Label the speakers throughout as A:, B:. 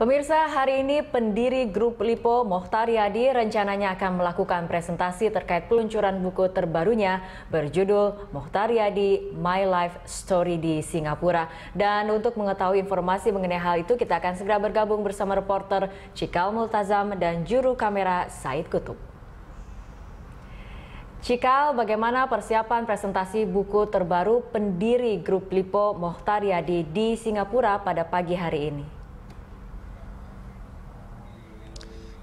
A: Pemirsa, hari ini pendiri grup Lipo Mohtar Yadi rencananya akan melakukan presentasi terkait peluncuran buku terbarunya berjudul Mohtar Yadi My Life Story di Singapura. Dan untuk mengetahui informasi mengenai hal itu, kita akan segera bergabung bersama reporter Cikal Multazam dan juru kamera Said Kutub. Cikal, bagaimana persiapan presentasi buku terbaru pendiri grup Lipo Mohtar Yadi di Singapura pada pagi hari ini?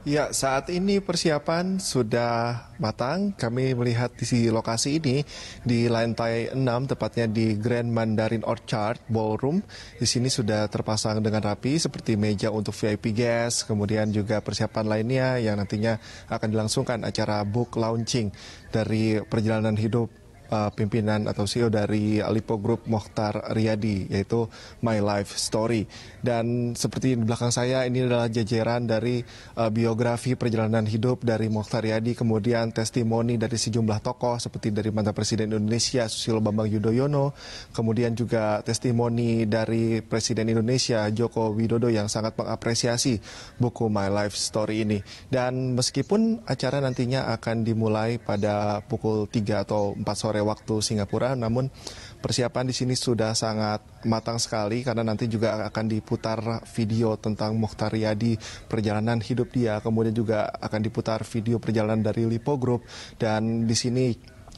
B: Ya, saat ini persiapan sudah matang. Kami melihat di lokasi ini di lantai 6 tepatnya di Grand Mandarin Orchard Ballroom. Di sini sudah terpasang dengan rapi seperti meja untuk VIP guest, kemudian juga persiapan lainnya yang nantinya akan dilangsungkan acara book launching dari perjalanan hidup uh, pimpinan atau CEO dari Lipo Group Mokhtar Riyadi yaitu My Life Story. Dan seperti di belakang saya ini adalah jajaran dari uh, biografi perjalanan hidup dari Mokhtar Riyadi kemudian testimoni dari sejumlah tokoh seperti dari mantan Presiden Indonesia Susilo Bambang Yudhoyono, kemudian juga testimoni dari Presiden Indonesia Joko Widodo yang sangat mengapresiasi buku My Life Story ini. Dan meskipun acara nantinya akan dimulai pada pukul 3 atau 4 sore sore waktu Singapura. Namun persiapan di sini sudah sangat matang sekali karena nanti juga akan diputar video tentang Mokhtar Yadi perjalanan hidup dia. Kemudian juga akan diputar video perjalanan dari Lipo Group dan di sini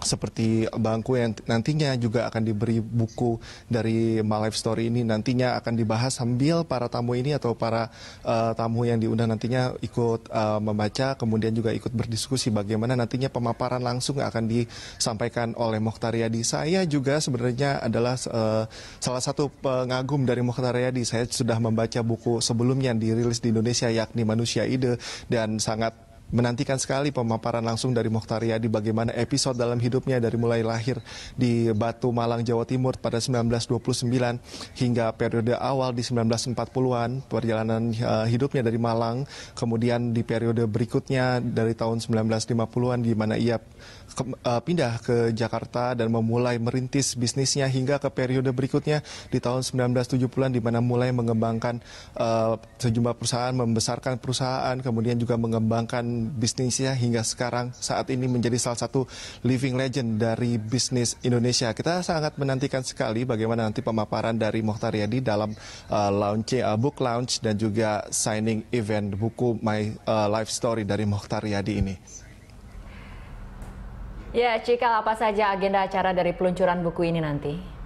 B: seperti bangku yang nantinya juga akan diberi buku dari Malife Story ini nantinya akan dibahas sambil para tamu ini atau para uh, tamu yang diundang nantinya ikut uh, membaca kemudian juga ikut berdiskusi bagaimana nantinya pemaparan langsung akan disampaikan oleh Mokhtar Yadi. Saya juga sebenarnya adalah uh, salah satu pengagum dari Mokhtar Yadi. Saya sudah membaca buku sebelumnya yang dirilis di Indonesia yakni Manusia Ide dan sangat menantikan sekali pemaparan langsung dari Mokhtar Yadi bagaimana episode dalam hidupnya dari mulai lahir di Batu Malang Jawa Timur pada 1929 hingga periode awal di 1940-an perjalanan uh, hidupnya dari Malang kemudian di periode berikutnya dari tahun 1950-an di mana ia ke, uh, pindah ke Jakarta dan memulai merintis bisnisnya hingga ke periode berikutnya di tahun 1970-an di mana mulai mengembangkan uh, sejumlah perusahaan membesarkan perusahaan kemudian juga mengembangkan bisnisnya hingga sekarang saat ini menjadi salah satu living legend dari bisnis Indonesia. Kita sangat menantikan sekali bagaimana nanti pemaparan dari Mohtar Yadi dalam uh, eh, launching uh, eh, book launch dan juga signing event buku My uh, Life Story dari Mohtar Yadi ini.
A: Ya, Cika, apa saja agenda acara dari peluncuran buku ini nanti?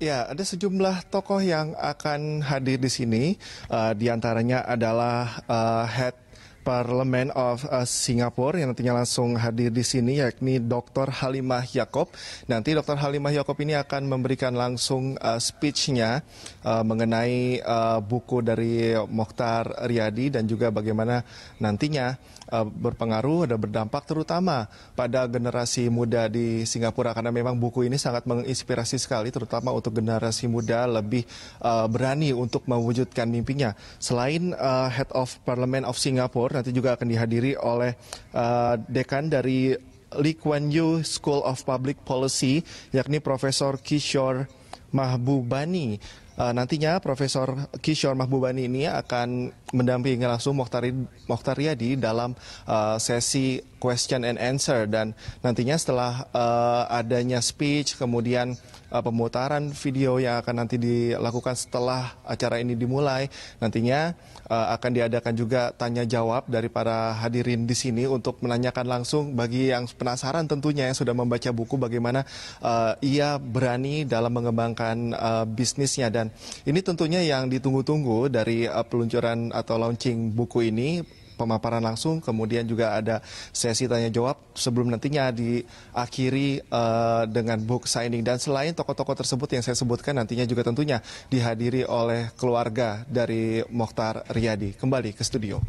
B: Ya, ada sejumlah tokoh yang akan hadir di sini. Uh, di antaranya adalah uh, Head Parlemen of uh, Singapore yang nantinya langsung hadir di sini yakni Dr. Halimah Yakob. Nanti Dr. Halimah Yakob ini akan memberikan langsung uh, speech-nya uh, mengenai uh, buku dari Mokhtar Riyadi dan juga bagaimana nantinya uh, berpengaruh dan berdampak terutama pada generasi muda di Singapura karena memang buku ini sangat menginspirasi sekali terutama untuk generasi muda lebih uh, berani untuk mewujudkan mimpinya. Selain uh, Head of Parliament of Singapore Timur nanti juga akan dihadiri oleh uh, dekan dari Lee Kuan Yew School of Public Policy yakni Profesor Kishor Mahbubani. Uh, nantinya Profesor Kishor Mahbubani ini akan mendampingi langsung Mokhtar, Mokhtar Yadi dalam uh, sesi question and answer dan nantinya setelah uh, adanya speech kemudian uh, pemutaran video yang akan nanti dilakukan setelah acara ini dimulai nantinya uh, akan diadakan juga tanya jawab dari para hadirin di sini untuk menanyakan langsung bagi yang penasaran tentunya yang sudah membaca buku bagaimana uh, ia berani dalam mengembangkan uh, bisnisnya dan ini tentunya yang ditunggu-tunggu dari uh, peluncuran atau launching buku ini pemaparan langsung, kemudian juga ada sesi tanya jawab sebelum nantinya diakhiri uh, dengan book signing. Dan selain tokoh-tokoh tersebut yang saya sebutkan, nantinya juga tentunya dihadiri oleh keluarga dari Mokhtar Riyadi. Kembali ke studio.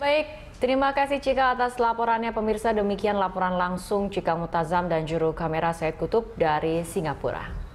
A: Baik, terima kasih Cika atas laporannya pemirsa. Demikian laporan langsung Cika Mutazam dan juru kamera Said Kutub dari Singapura.